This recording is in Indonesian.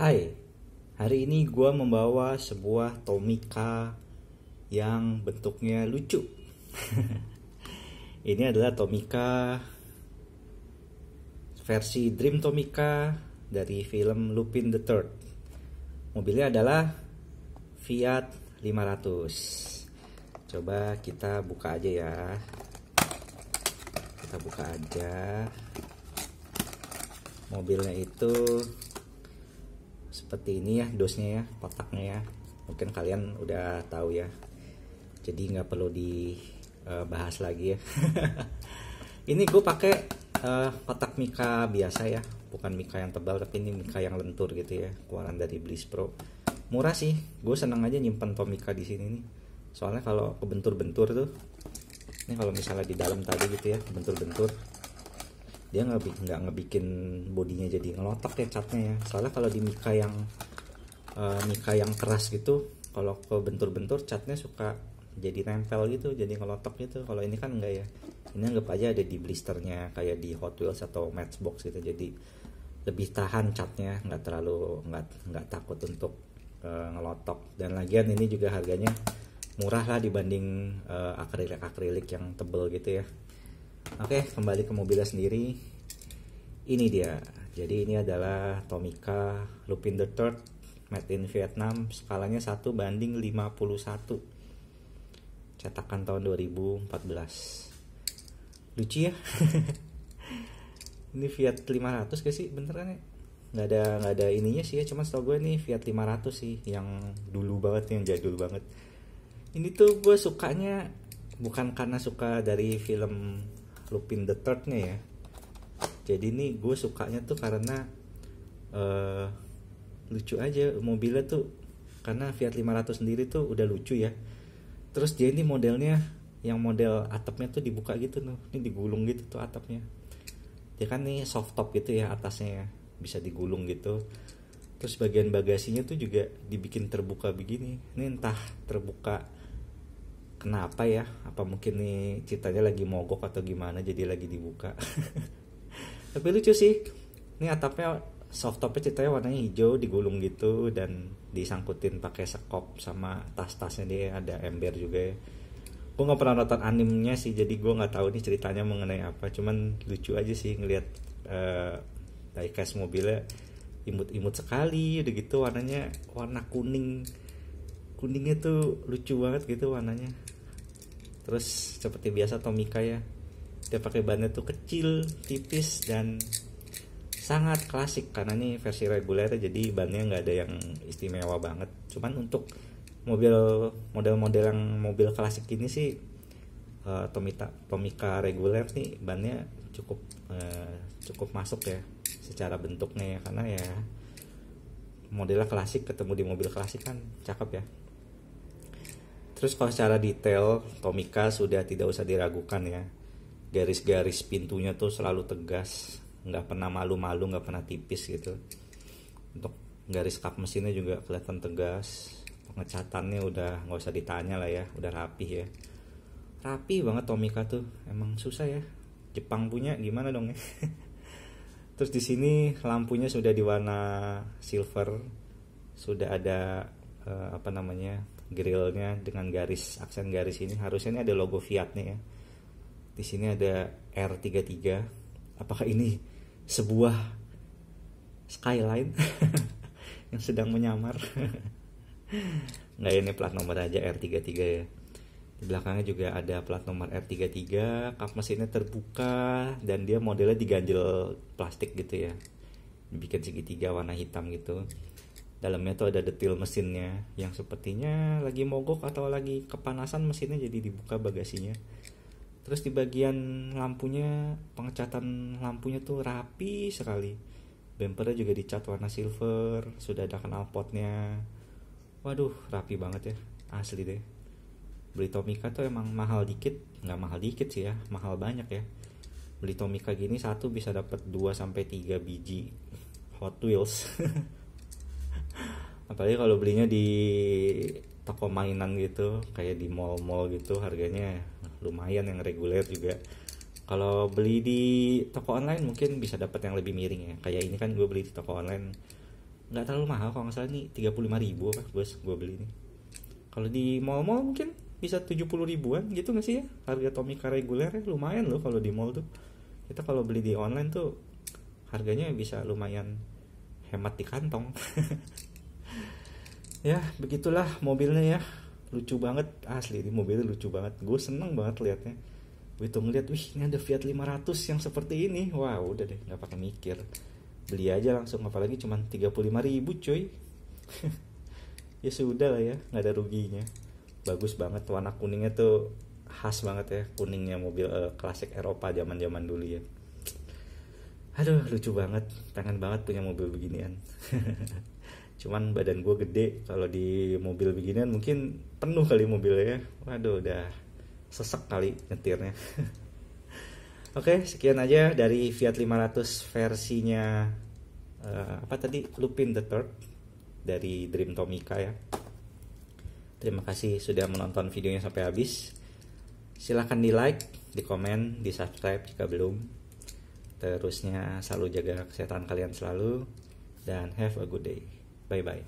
Hai, hari ini gue membawa sebuah Tomica yang bentuknya lucu. ini adalah Tomica versi Dream Tomica dari film Lupin the Third. Mobilnya adalah Fiat 500. Coba kita buka aja ya. Kita buka aja. Mobilnya itu seperti ini ya dosnya ya kotaknya ya mungkin kalian udah tahu ya jadi nggak perlu dibahas eh, lagi ya ini gue pakai uh, kotak mika biasa ya bukan mika yang tebal tapi ini mika yang lentur gitu ya keluaran dari Bliss Pro murah sih gue seneng aja nyimpan tomika di sini nih soalnya kalau kebentur-bentur tuh ini kalau misalnya di dalam tadi gitu ya kebentur-bentur dia nggak nggak ngebikin bodinya jadi ngelotok ya catnya ya soalnya kalau di mika yang uh, mika yang keras gitu kalau ke bentur-bentur catnya suka jadi nempel gitu jadi ngelotok gitu kalau ini kan enggak ya ini anggap aja ada di blisternya kayak di Hot Wheels atau Matchbox gitu jadi lebih tahan catnya nggak terlalu nggak nggak takut untuk uh, ngelotok dan lagian ini juga harganya murah lah dibanding eh, akrilik akrilik akrilik yang tebel gitu ya Oke, kembali ke mobilnya sendiri. Ini dia. Jadi ini adalah Tomica Lupin the Third made in Vietnam skalanya 1 banding 51. Cetakan tahun 2014. Lucu ya. ini Fiat 500 gak sih beneran ya? nggak ada nggak ada ininya sih ya Cuma setahu gue ini Fiat 500 sih yang dulu banget yang jadul banget ini tuh gue sukanya bukan karena suka dari film Lupin the Third-nya ya. Jadi ini gue sukanya tuh karena uh, lucu aja mobilnya tuh karena Fiat 500 sendiri tuh udah lucu ya. Terus dia ini modelnya yang model atapnya tuh dibuka gitu tuh, ini digulung gitu tuh atapnya. Dia kan nih soft top gitu ya atasnya ya, bisa digulung gitu. Terus bagian bagasinya tuh juga dibikin terbuka begini. Ini entah terbuka kenapa ya apa mungkin nih citanya lagi mogok atau gimana jadi lagi dibuka tapi lucu sih ini atapnya soft topnya ceritanya warnanya hijau digulung gitu dan disangkutin pakai sekop sama tas-tasnya dia ada ember juga ya gue nggak pernah nonton animnya sih jadi gue nggak tahu nih ceritanya mengenai apa cuman lucu aja sih ngelihat uh, eh, diecast mobilnya imut-imut sekali udah gitu warnanya warna kuning kuningnya tuh lucu banget gitu warnanya terus seperti biasa Tomika ya dia pakai bannya tuh kecil tipis dan sangat klasik karena ini versi reguler jadi bannya nggak ada yang istimewa banget cuman untuk mobil model-model yang mobil klasik ini sih uh, Tomita Tomika reguler nih bannya cukup uh, cukup masuk ya secara bentuknya ya karena ya modelnya klasik ketemu di mobil klasik kan cakep ya Terus kalau secara detail, Tomika sudah tidak usah diragukan ya. Garis-garis pintunya tuh selalu tegas, nggak pernah malu-malu, nggak pernah tipis gitu. Untuk garis kap mesinnya juga kelihatan tegas. Pengecatannya udah nggak usah ditanya lah ya, udah rapi ya. Rapi banget Tomika tuh, emang susah ya. Jepang punya gimana dong ya? Terus di sini lampunya sudah di warna silver, sudah ada eh, apa namanya grillnya dengan garis aksen garis ini harusnya ini ada logo Fiat nih ya di sini ada R33 apakah ini sebuah skyline yang sedang menyamar nggak ini plat nomor aja R33 ya di belakangnya juga ada plat nomor R33 kap mesinnya terbuka dan dia modelnya diganjel plastik gitu ya Bikin segitiga warna hitam gitu Dalamnya tuh ada detail mesinnya yang sepertinya lagi mogok atau lagi kepanasan mesinnya jadi dibuka bagasinya. Terus di bagian lampunya, pengecatan lampunya tuh rapi sekali. bumpernya juga dicat warna silver, sudah ada knalpotnya. Waduh, rapi banget ya, asli deh. Beli Tomica tuh emang mahal dikit, nggak mahal dikit sih ya, mahal banyak ya beli Tomica gini satu bisa dapat 2 sampai 3 biji Hot Wheels apalagi kalau belinya di toko mainan gitu kayak di mall-mall gitu harganya lumayan yang reguler juga kalau beli di toko online mungkin bisa dapat yang lebih miring ya kayak ini kan gue beli di toko online nggak terlalu mahal kalau nggak salah nih 35 ribu apa bos gue beli ini kalau di mall-mall mungkin bisa 70 ribuan gitu nggak sih ya harga Tomica reguler ya lumayan loh kalau di mall tuh kita kalau beli di online tuh harganya bisa lumayan hemat di kantong ya begitulah mobilnya ya lucu banget asli ini mobilnya lucu banget gue seneng banget liatnya gue tuh ngeliat wih ini ada Fiat 500 yang seperti ini wow, udah deh nggak pakai mikir beli aja langsung apalagi cuma 35 ribu cuy ya sudah lah ya nggak ada ruginya bagus banget warna kuningnya tuh khas banget ya kuningnya mobil uh, klasik Eropa zaman zaman dulu ya aduh lucu banget pengen banget punya mobil beginian cuman badan gue gede kalau di mobil beginian mungkin penuh kali mobilnya ya. waduh udah sesek kali nyetirnya Oke, okay, sekian aja dari Fiat 500 versinya uh, apa tadi Lupin the Third dari Dream Tomica ya. Terima kasih sudah menonton videonya sampai habis. Silahkan di like, di komen, di subscribe jika belum. Terusnya selalu jaga kesehatan kalian selalu dan have a good day. 拜拜。